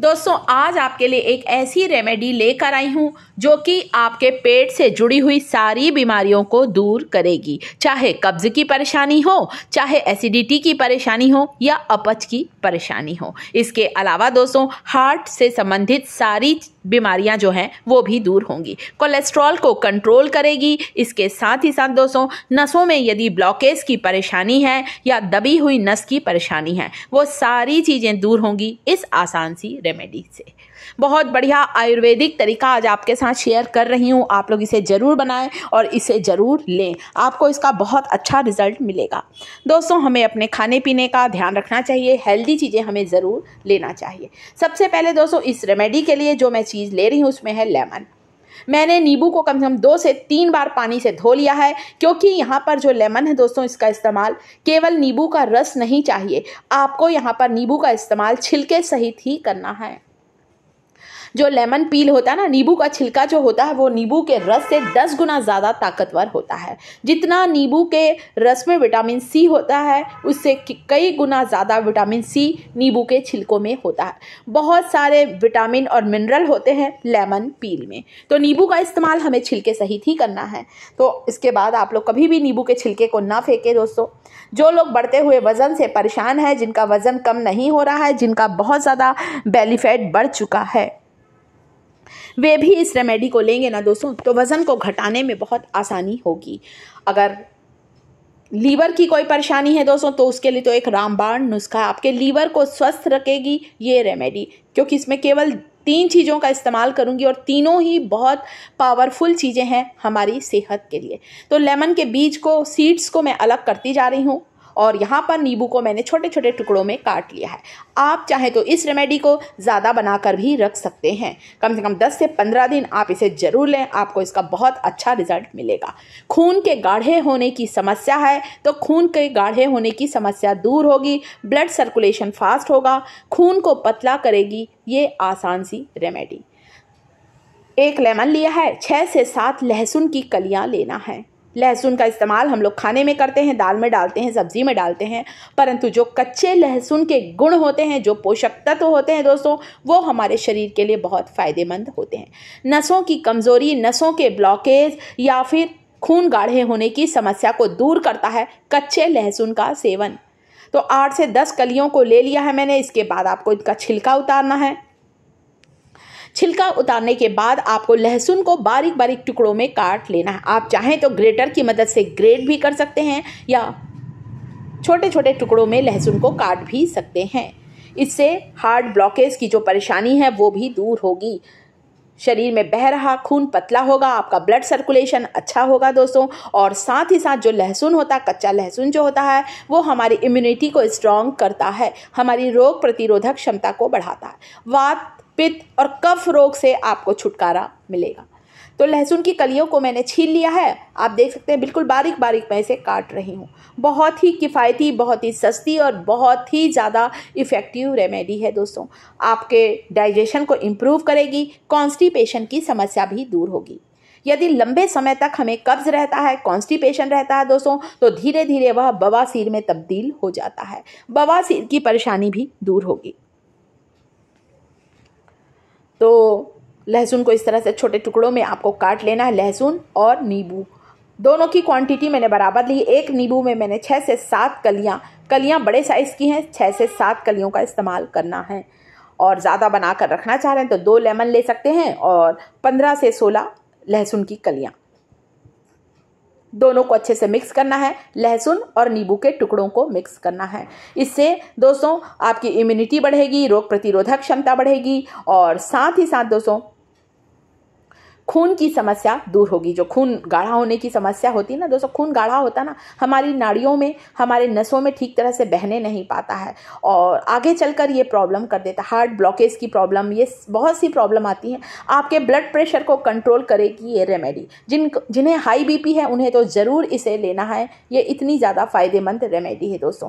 दोस्तों आज आपके लिए एक ऐसी रेमेडी लेकर आई हूँ जो कि आपके पेट से जुड़ी हुई सारी बीमारियों को दूर करेगी चाहे कब्ज़ की परेशानी हो चाहे एसिडिटी की परेशानी हो या अपच की परेशानी हो इसके अलावा दोस्तों हार्ट से संबंधित सारी बीमारियाँ जो हैं वो भी दूर होंगी कोलेस्ट्रॉल को कंट्रोल करेगी इसके साथ ही साथ दोस्तों नसों में यदि ब्लॉकेज की परेशानी है या दबी हुई नस की परेशानी है वो सारी चीज़ें दूर होंगी इस आसान सी रेमेडी से बहुत बढ़िया आयुर्वेदिक तरीका आज आपके साथ शेयर कर रही हूँ आप लोग इसे ज़रूर बनाएं और इसे ज़रूर लें आपको इसका बहुत अच्छा रिजल्ट मिलेगा दोस्तों हमें अपने खाने पीने का ध्यान रखना चाहिए हेल्दी चीज़ें हमें ज़रूर लेना चाहिए सबसे पहले दोस्तों इस रेमेडी के लिए जो मैं चीज़ ले रही हूँ उसमें है लेमन मैंने नींबू को कम से कम दो से तीन बार पानी से धो लिया है क्योंकि यहाँ पर जो लेमन है दोस्तों इसका इस्तेमाल केवल नींबू का रस नहीं चाहिए आपको यहाँ पर नींबू का इस्तेमाल छिलके सहित ही करना है जो लेमन पील होता है ना नींबू का छिलका जो होता है वो नींबू के रस से दस गुना ज़्यादा ताकतवर होता है जितना नींबू के रस में विटामिन सी होता है उससे कई गुना ज़्यादा विटामिन सी नींबू के छिलकों में होता है बहुत सारे विटामिन और मिनरल होते हैं लेमन पील में तो नींबू का इस्तेमाल हमें छिलके सहित ही करना है तो इसके बाद आप लोग कभी भी नींबू के छिलके को ना फेंकें दोस्तों जो लोग बढ़ते हुए वज़न से परेशान है जिनका वज़न कम नहीं हो रहा है जिनका बहुत ज़्यादा बेलीफेट बढ़ चुका है वे भी इस रेमेडी को लेंगे ना दोस्तों तो वज़न को घटाने में बहुत आसानी होगी अगर लीवर की कोई परेशानी है दोस्तों तो उसके लिए तो एक रामबाण नुस्खा आपके लीवर को स्वस्थ रखेगी ये रेमेडी क्योंकि इसमें केवल तीन चीज़ों का इस्तेमाल करूंगी और तीनों ही बहुत पावरफुल चीज़ें हैं हमारी सेहत के लिए तो लेमन के बीज को सीड्स को मैं अलग करती जा रही हूँ और यहाँ पर नींबू को मैंने छोटे छोटे टुकड़ों में काट लिया है आप चाहें तो इस रेमेडी को ज़्यादा बनाकर भी रख सकते हैं कम से कम 10 से 15 दिन आप इसे ज़रूर लें आपको इसका बहुत अच्छा रिजल्ट मिलेगा खून के गाढ़े होने की समस्या है तो खून के गाढ़े होने की समस्या दूर होगी ब्लड सर्कुलेशन फास्ट होगा खून को पतला करेगी ये आसान सी रेमेडी एक लेमन लिया है छः से सात लहसुन की कलियाँ लेना है लहसुन का इस्तेमाल हम लोग खाने में करते हैं दाल में डालते हैं सब्ज़ी में डालते हैं परंतु जो कच्चे लहसुन के गुण होते हैं जो पोषक तत्व होते हैं दोस्तों वो हमारे शरीर के लिए बहुत फ़ायदेमंद होते हैं नसों की कमज़ोरी नसों के ब्लॉकेज या फिर खून गाढ़े होने की समस्या को दूर करता है कच्चे लहसुन का सेवन तो आठ से दस कलियों को ले लिया है मैंने इसके बाद आपको इनका छिलका उतारना है छिलका उतारने के बाद आपको लहसुन को बारीक बारीक टुकड़ों में काट लेना है आप चाहें तो ग्रेटर की मदद से ग्रेट भी कर सकते हैं या छोटे छोटे टुकड़ों में लहसुन को काट भी सकते हैं इससे हार्ट ब्लॉकेज की जो परेशानी है वो भी दूर होगी शरीर में बह रहा खून पतला होगा आपका ब्लड सर्कुलेशन अच्छा होगा दोस्तों और साथ ही साथ जो लहसुन होता है कच्चा लहसुन जो होता है वो हमारी इम्यूनिटी को स्ट्रॉन्ग करता है हमारी रोग प्रतिरोधक क्षमता को बढ़ाता है वात पित्त और कफ रोग से आपको छुटकारा मिलेगा तो लहसुन की कलियों को मैंने छील लिया है आप देख सकते हैं बिल्कुल बारीक बारीक मैं इसे काट रही हूँ बहुत ही किफ़ायती बहुत ही सस्ती और बहुत ही ज़्यादा इफ़ेक्टिव रेमेडी है दोस्तों आपके डाइजेशन को इम्प्रूव करेगी कॉन्स्टिपेशन की समस्या भी दूर होगी यदि लंबे समय तक हमें कब्ज रहता है कॉन्स्टिपेशन रहता है दोस्तों तो धीरे धीरे वह बवासीर में तब्दील हो जाता है बवासीर की परेशानी भी दूर होगी लहसुन को इस तरह से छोटे टुकड़ों में आपको काट लेना है लहसुन और नींबू दोनों की क्वांटिटी मैंने बराबर ली एक नींबू में मैंने छः से सात कलियाँ कलियाँ बड़े साइज़ की हैं छः से सात कलियों का इस्तेमाल करना है और ज़्यादा बना कर रखना चाह रहे हैं तो दो लेमन ले सकते हैं और पंद्रह से सोलह लहसुन की कलियाँ दोनों को अच्छे से मिक्स करना है लहसुन और नींबू के टुकड़ों को मिक्स करना है इससे दोस्तों आपकी इम्यूनिटी बढ़ेगी रोग प्रतिरोधक क्षमता बढ़ेगी और साथ ही साथ दोस्तों खून की समस्या दूर होगी जो खून गाढ़ा होने की समस्या होती है ना दोस्तों खून गाढ़ा होता ना हमारी नाड़ियों में हमारे नसों में ठीक तरह से बहने नहीं पाता है और आगे चलकर ये प्रॉब्लम कर देता हार्ट ब्लॉकेज की प्रॉब्लम ये बहुत सी प्रॉब्लम आती हैं आपके ब्लड प्रेशर को कंट्रोल करेगी ये रेमेडी जिन जिन्हें हाई बी है उन्हें तो ज़रूर इसे लेना है ये इतनी ज़्यादा फ़ायदेमंद रेमेडी है दोस्तों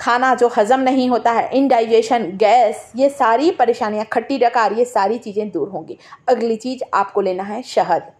खाना जो हज़म नहीं होता है इनडाइजेशन गैस ये सारी परेशानियाँ खट्टी डकार ये सारी चीज़ें दूर होंगी अगली चीज़ आपको लेना है शहद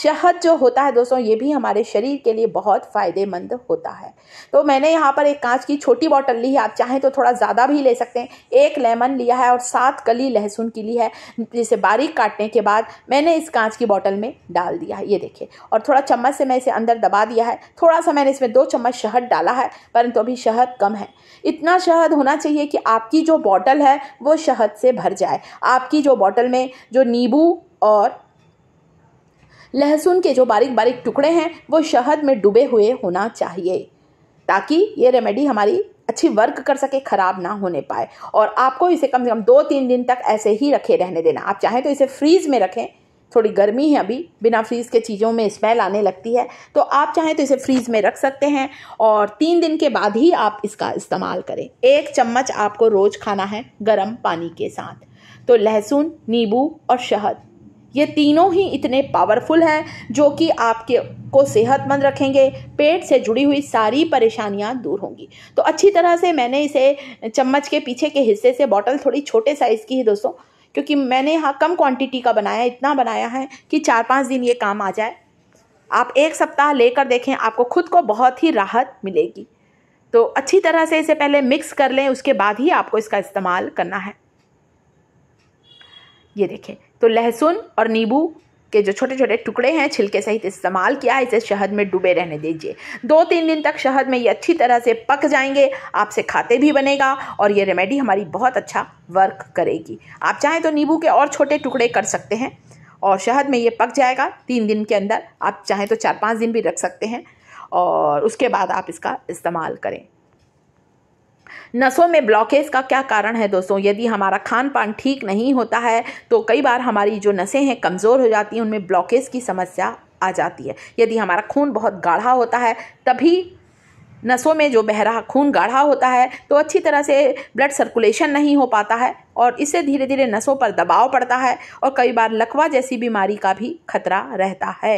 शहद जो होता है दोस्तों ये भी हमारे शरीर के लिए बहुत फ़ायदेमंद होता है तो मैंने यहाँ पर एक कांच की छोटी बॉटल ली है आप चाहें तो थोड़ा ज़्यादा भी ले सकते हैं एक लेमन लिया है और सात कली लहसुन की ली है जिसे बारीक काटने के बाद मैंने इस कांच की बॉटल में डाल दिया है ये देखिए और थोड़ा चम्मच से मैं इसे अंदर दबा दिया है थोड़ा सा मैंने इसमें दो चम्मच शहद डाला है परंतु अभी शहद कम है इतना शहद होना चाहिए कि आपकी जो बॉटल है वो शहद से भर जाए आपकी जो बॉटल में जो नींबू और लहसुन के जो बारीक बारीक टुकड़े हैं वो शहद में डूबे हुए होना चाहिए ताकि ये रेमेडी हमारी अच्छी वर्क कर सके ख़राब ना होने पाए और आपको इसे कम से कम दो तीन दिन तक ऐसे ही रखे रहने देना आप चाहें तो इसे फ्रीज़ में रखें थोड़ी गर्मी है अभी बिना फ्रीज़ के चीज़ों में स्मेल आने लगती है तो आप चाहें तो इसे फ्रीज़ में रख सकते हैं और तीन दिन के बाद ही आप इसका इस्तेमाल करें एक चम्मच आपको रोज़ खाना है गर्म पानी के साथ तो लहसुन नींबू और शहद ये तीनों ही इतने पावरफुल हैं जो कि आपके को सेहतमंद रखेंगे पेट से जुड़ी हुई सारी परेशानियां दूर होंगी तो अच्छी तरह से मैंने इसे चम्मच के पीछे के हिस्से से बॉटल थोड़ी छोटे साइज़ की है दोस्तों क्योंकि मैंने यहाँ कम क्वांटिटी का बनाया इतना बनाया है कि चार पाँच दिन ये काम आ जाए आप एक सप्ताह लेकर देखें आपको खुद को बहुत ही राहत मिलेगी तो अच्छी तरह से इसे पहले मिक्स कर लें उसके बाद ही आपको इसका इस्तेमाल करना है ये देखें तो लहसुन और नींबू के जो छोटे छोटे टुकड़े हैं छिलके सहित इस्तेमाल किया है इसे शहद में डूबे रहने दीजिए दो तीन दिन तक शहद में ये अच्छी तरह से पक जाएंगे आपसे खाते भी बनेगा और ये रेमेडी हमारी बहुत अच्छा वर्क करेगी आप चाहें तो नींबू के और छोटे टुकड़े कर सकते हैं और शहद में ये पक जाएगा तीन दिन के अंदर आप चाहें तो चार पाँच दिन भी रख सकते हैं और उसके बाद आप इसका इस्तेमाल करें नसों में ब्लॉकेज का क्या कारण है दोस्तों यदि हमारा खान पान ठीक नहीं होता है तो कई बार हमारी जो नसें हैं कमज़ोर हो जाती हैं उनमें ब्लॉकेज की समस्या आ जाती है यदि हमारा खून बहुत गाढ़ा होता है तभी नसों में जो बह रहा खून गाढ़ा होता है तो अच्छी तरह से ब्लड सर्कुलेशन नहीं हो पाता है और इससे धीरे धीरे नसों पर दबाव पड़ता है और कई बार लकवा जैसी बीमारी का भी खतरा रहता है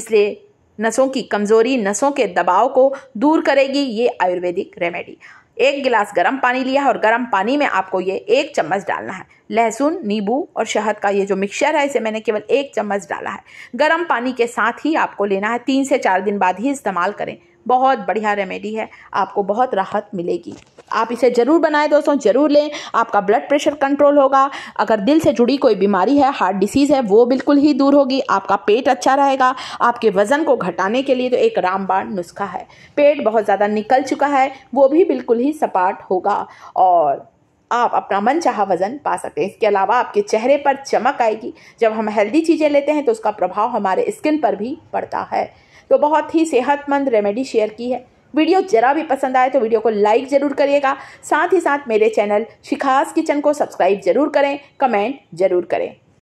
इसलिए नसों की कमज़ोरी नसों के दबाव को दूर करेगी ये आयुर्वेदिक रेमेडी एक गिलास गर्म पानी लिया है और गर्म पानी में आपको ये एक चम्मच डालना है लहसुन नींबू और शहद का ये जो मिक्सचर है इसे मैंने केवल एक चम्मच डाला है गर्म पानी के साथ ही आपको लेना है तीन से चार दिन बाद ही इस्तेमाल करें बहुत बढ़िया रेमेडी है आपको बहुत राहत मिलेगी आप इसे ज़रूर बनाएं दोस्तों ज़रूर लें आपका ब्लड प्रेशर कंट्रोल होगा अगर दिल से जुड़ी कोई बीमारी है हार्ट डिसीज़ है वो बिल्कुल ही दूर होगी आपका पेट अच्छा रहेगा आपके वज़न को घटाने के लिए तो एक रामबाण नुस्खा है पेट बहुत ज़्यादा निकल चुका है वो भी बिल्कुल ही सपाट होगा और आप अपना मन चाह वज़न पा सकते हैं इसके अलावा आपके चेहरे पर चमक आएगी जब हम हेल्दी चीज़ें लेते हैं तो उसका प्रभाव हमारे स्किन पर भी पड़ता है तो बहुत ही सेहतमंद रेमेडी शेयर की है वीडियो जरा भी पसंद आए तो वीडियो को लाइक ज़रूर करिएगा साथ ही साथ मेरे चैनल शिखास किचन को सब्सक्राइब ज़रूर करें कमेंट ज़रूर करें